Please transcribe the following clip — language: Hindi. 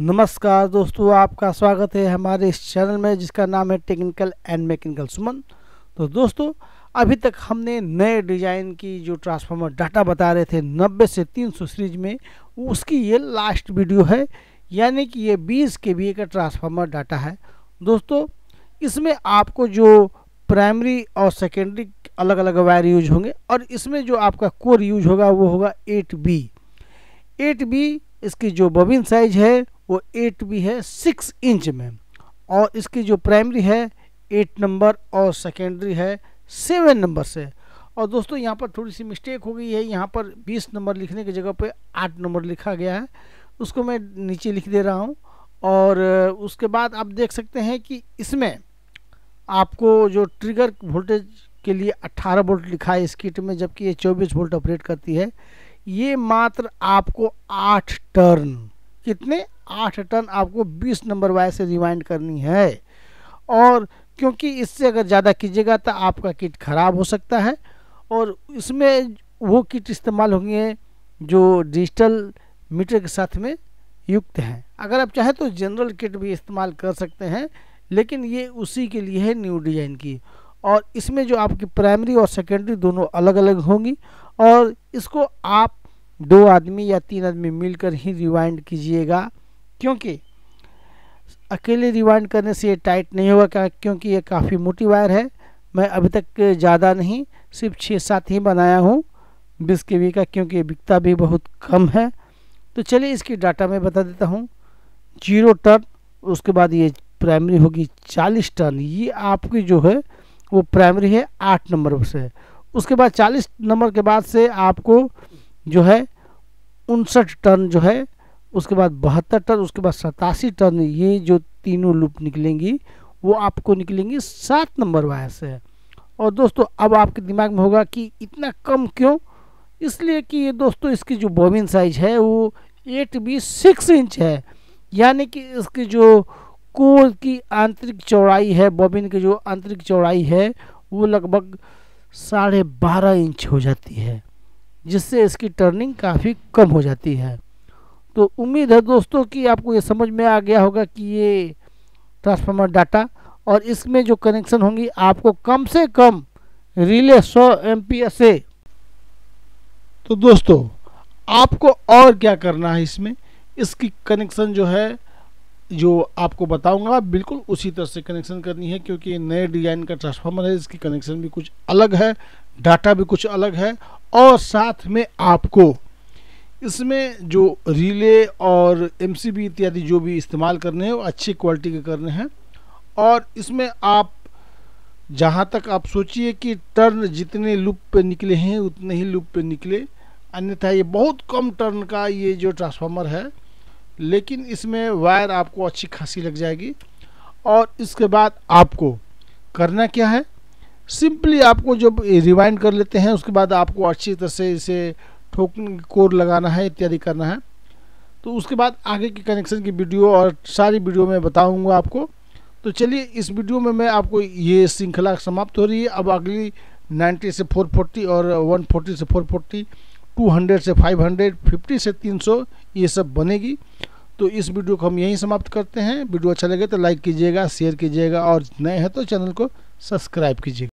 नमस्कार दोस्तों आपका स्वागत है हमारे इस चैनल में जिसका नाम है टेक्निकल एंड मैकेनिकल सुमन तो दोस्तों अभी तक हमने नए डिज़ाइन की जो ट्रांसफार्मर डाटा बता रहे थे 90 से 300 सीरीज में उसकी ये लास्ट वीडियो है यानी कि ये 20 के बी का ट्रांसफार्मर डाटा है दोस्तों इसमें आपको जो प्राइमरी और सेकेंडरी अलग अलग वायर यूज होंगे और इसमें जो आपका कोर यूज होगा वो होगा एट बी एट बी इसकी जो बबिन साइज है वो एट भी है सिक्स इंच में और इसकी जो प्राइमरी है एट नंबर और सेकेंडरी है सेवन नंबर से और दोस्तों यहाँ पर थोड़ी सी मिस्टेक हो गई है यहाँ पर बीस नंबर लिखने की जगह पे आठ नंबर लिखा गया है उसको मैं नीचे लिख दे रहा हूँ और उसके बाद आप देख सकते हैं कि इसमें आपको जो ट्रिगर वोल्टेज के लिए 18 वोल्ट लिखा है इस किट में जबकि ये 24 वोल्ट ऑपरेट करती है ये मात्र आपको 8 टर्न कितने आठ टन आपको बीस नंबर वायर से रिवाइंड करनी है और क्योंकि इससे अगर ज़्यादा कीजिएगा तो आपका किट ख़राब हो सकता है और इसमें वो किट इस्तेमाल होंगे जो डिजिटल मीटर के साथ में युक्त हैं अगर आप चाहें तो जनरल किट भी इस्तेमाल कर सकते हैं लेकिन ये उसी के लिए है न्यू डिज़ाइन की और इसमें जो आपकी प्राइमरी और सेकेंडरी दोनों अलग अलग होंगी और इसको आप दो आदमी या तीन आदमी मिलकर ही रिवाइंड कीजिएगा क्योंकि अकेले रिवाइंड करने से ये टाइट नहीं होगा क्योंकि ये काफ़ी मोटी वायर है मैं अभी तक ज़्यादा नहीं सिर्फ छः सात ही बनाया हूँ बीस के वी का क्योंकि बिकता भी बहुत कम है तो चलिए इसकी डाटा मैं बता देता हूँ जीरो टर्न उसके बाद ये प्राइमरी होगी चालीस टर्न ये आपकी जो है वो प्राइमरी है आठ नंबर से उसके बाद चालीस नंबर के बाद से आपको जो है उनसठ टर्न जो है उसके बाद बहत्तर टर्न उसके बाद सतासी टर्न ये जो तीनों लूप निकलेंगी वो आपको निकलेंगी सात नंबर वायर से और दोस्तों अब आपके दिमाग में होगा कि इतना कम क्यों इसलिए कि ये दोस्तों इसकी जो बॉबिन साइज है वो एट बी सिक्स इंच है यानी कि इसकी जो कोर की आंतरिक चौड़ाई है बॉबिन की जो आंतरिक चौड़ाई है वो लगभग साढ़े बारह इंच हो जाती है जिससे इसकी टर्निंग काफ़ी कम हो जाती है तो उम्मीद है दोस्तों कि आपको ये समझ में आ गया होगा कि ये ट्रांसफार्मर डाटा और इसमें जो कनेक्शन होंगी आपको कम से कम रिले 100 एम से तो दोस्तों आपको और क्या करना है इसमें इसकी कनेक्शन जो है जो आपको बताऊंगा बिल्कुल उसी तरह से कनेक्शन करनी है क्योंकि नए डिज़ाइन का ट्रांसफार्मर है इसकी कनेक्शन भी कुछ अलग है डाटा भी कुछ अलग है और साथ में आपको इसमें जो रिले और एम इत्यादि जो भी इस्तेमाल करने हैं वो अच्छी क्वालिटी के करने हैं और इसमें आप जहाँ तक आप सोचिए कि टर्न जितने लूप पे निकले हैं उतने ही लूप पे निकले अन्यथा ये बहुत कम टर्न का ये जो ट्रांसफार्मर है लेकिन इसमें वायर आपको अच्छी खासी लग जाएगी और इसके बाद आपको करना क्या है सिंपली आपको जब रिवाइंड कर लेते हैं उसके बाद आपको अच्छी तरह से इसे ठोक कोर लगाना है इत्यादि करना है तो उसके बाद आगे की कनेक्शन की वीडियो और सारी वीडियो में बताऊंगा आपको तो चलिए इस वीडियो में मैं आपको ये श्रृंखला समाप्त हो रही है अब अगली 90 से 440 और 140 से 440 200 से हंड्रेड फिफ्टी से 300 ये सब बनेगी तो इस वीडियो को हम यहीं समाप्त करते हैं वीडियो अच्छा लगे तो लाइक कीजिएगा शेयर कीजिएगा और नए हैं तो चैनल को सब्सक्राइब कीजिएगा